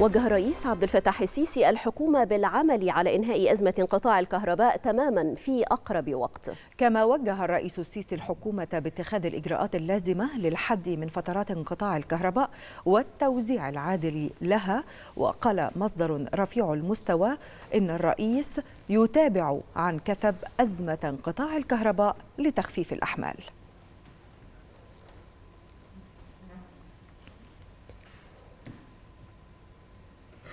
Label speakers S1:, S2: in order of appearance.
S1: وجه الرئيس عبد الفتاح السيسي الحكومة بالعمل على إنهاء أزمة انقطاع
S2: الكهرباء تماما في أقرب وقت كما وجه الرئيس السيسي الحكومة باتخاذ الإجراءات اللازمة للحد من فترات انقطاع الكهرباء والتوزيع العادل لها وقال مصدر رفيع المستوى إن الرئيس يتابع عن كثب أزمة انقطاع الكهرباء لتخفيف الأحمال